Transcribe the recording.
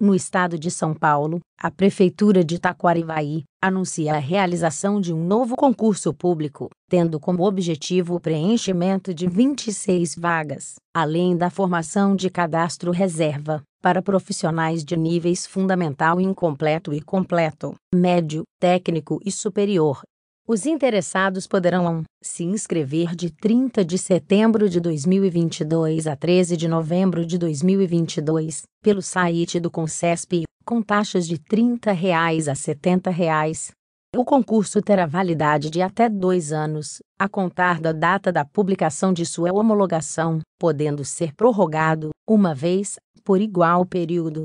No estado de São Paulo, a Prefeitura de Taquarivaí anuncia a realização de um novo concurso público, tendo como objetivo o preenchimento de 26 vagas, além da formação de cadastro reserva, para profissionais de níveis fundamental incompleto e completo, médio, técnico e superior, os interessados poderão se inscrever de 30 de setembro de 2022 a 13 de novembro de 2022 pelo site do Concesp, com taxas de R$ 30 reais a R$ 70. Reais. O concurso terá validade de até dois anos, a contar da data da publicação de sua homologação, podendo ser prorrogado, uma vez, por igual período.